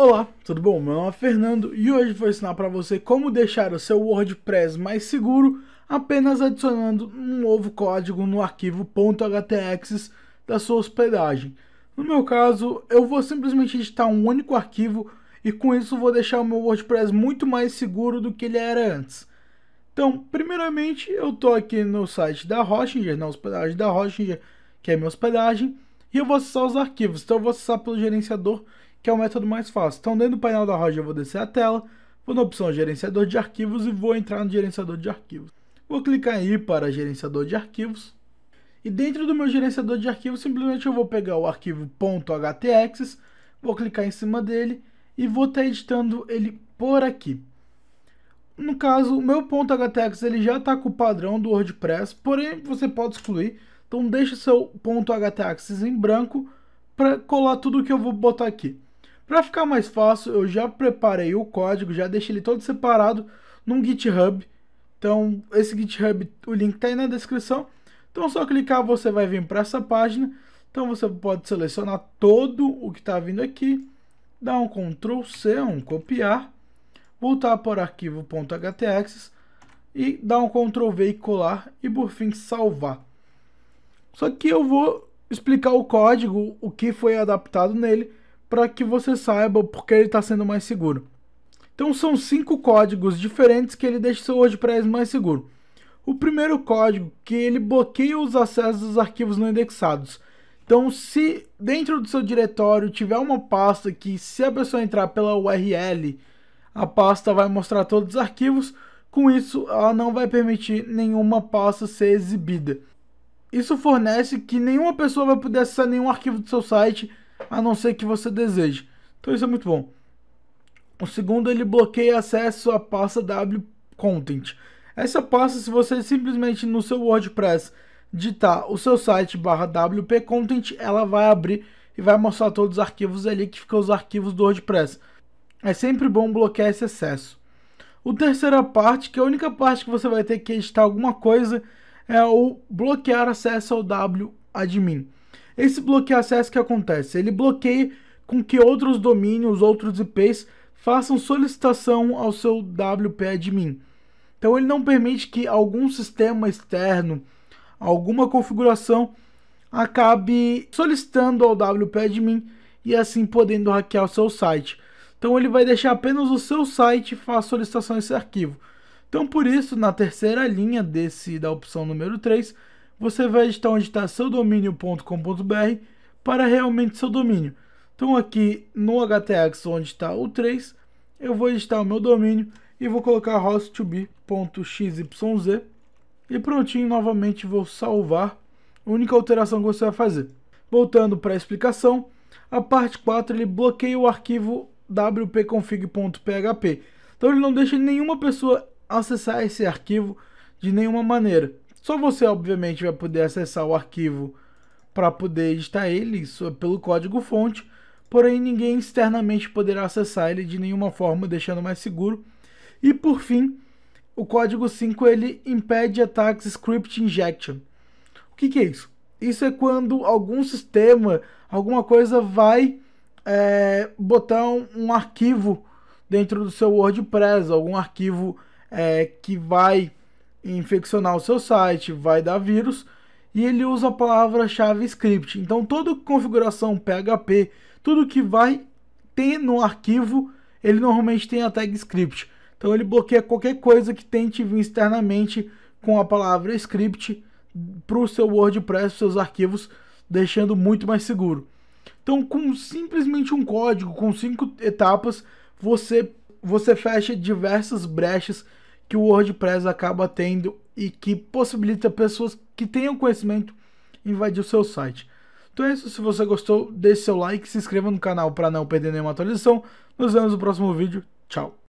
Olá, tudo bom? Meu nome é Fernando e hoje vou ensinar para você como deixar o seu WordPress mais seguro apenas adicionando um novo código no arquivo .htx da sua hospedagem. No meu caso, eu vou simplesmente editar um único arquivo e com isso vou deixar o meu WordPress muito mais seguro do que ele era antes. Então, primeiramente, eu estou aqui no site da Hostinger, na hospedagem da Hostinger, que é minha hospedagem, e eu vou acessar os arquivos. Então, eu vou acessar pelo gerenciador que é o método mais fácil. Então, dentro do painel da Roger, eu vou descer a tela, vou na opção Gerenciador de Arquivos e vou entrar no Gerenciador de Arquivos. Vou clicar aí para Gerenciador de Arquivos. E dentro do meu gerenciador de arquivos, simplesmente eu vou pegar o arquivo .htx, vou clicar em cima dele e vou estar tá editando ele por aqui. No caso, o meu .htx ele já está com o padrão do WordPress, porém você pode excluir. Então deixa seu .htx em branco para colar tudo que eu vou botar aqui. Para ficar mais fácil, eu já preparei o código, já deixei ele todo separado num GitHub. Então, esse GitHub, o link está aí na descrição. Então, é só clicar, você vai vir para essa página. Então, você pode selecionar todo o que está vindo aqui, dar um Ctrl C, um copiar, voltar para o e dar um Ctrl V e colar e, por fim, salvar. Só que eu vou explicar o código, o que foi adaptado nele para que você saiba porque ele está sendo mais seguro. Então são cinco códigos diferentes que ele deixa seu WordPress mais seguro. O primeiro código que ele bloqueia os acessos dos arquivos não indexados. Então, se dentro do seu diretório tiver uma pasta que, se a pessoa entrar pela URL, a pasta vai mostrar todos os arquivos, com isso, ela não vai permitir nenhuma pasta ser exibida. Isso fornece que nenhuma pessoa vai poder acessar nenhum arquivo do seu site a não ser que você deseje. Então isso é muito bom. O segundo, ele bloqueia acesso à pasta W Content. Essa pasta, se você simplesmente no seu WordPress digitar o seu site barra WP Content, ela vai abrir e vai mostrar todos os arquivos ali que ficam os arquivos do WordPress. É sempre bom bloquear esse acesso. O terceira parte, que é a única parte que você vai ter que editar alguma coisa, é o bloquear acesso ao W admin. Esse bloqueio acesso que acontece? Ele bloqueia com que outros domínios, outros IPs façam solicitação ao seu WP-admin. Então ele não permite que algum sistema externo, alguma configuração acabe solicitando ao WP-admin e assim podendo hackear o seu site. Então ele vai deixar apenas o seu site fazer solicitação a esse arquivo. Então por isso, na terceira linha desse da opção número 3, você vai editar onde está seu domínio.com.br para realmente seu domínio. Então aqui no HTX onde está o 3, eu vou editar o meu domínio e vou colocar host e prontinho, novamente vou salvar. A única alteração que você vai fazer. Voltando para a explicação, a parte 4 ele bloqueia o arquivo wp-config.php. Então ele não deixa nenhuma pessoa acessar esse arquivo de nenhuma maneira. Só você, obviamente, vai poder acessar o arquivo para poder editar ele isso é pelo código-fonte, porém ninguém externamente poderá acessar ele de nenhuma forma, deixando mais seguro. E por fim, o código 5 ele impede ataques script injection. O que, que é isso? Isso é quando algum sistema, alguma coisa vai é, botar um, um, arquivo dentro do seu WordPress, algum arquivo é, que vai infeccionar o seu site, vai dar vírus, e ele usa a palavra-chave script. Então toda configuração PHP, tudo que vai ter no arquivo, ele normalmente tem a tag script. Então ele bloqueia qualquer coisa que tente vir externamente com a palavra script para o seu WordPress, seus arquivos, deixando muito mais seguro. Então, com simplesmente um código, com cinco etapas, você, você fecha diversas brechas que o WordPress acaba tendo e que possibilita pessoas que tenham conhecimento invadir o seu site. Então é isso, se você gostou, deixe seu like, se inscreva no canal para não perder nenhuma atualização. Nos vemos no próximo vídeo, tchau!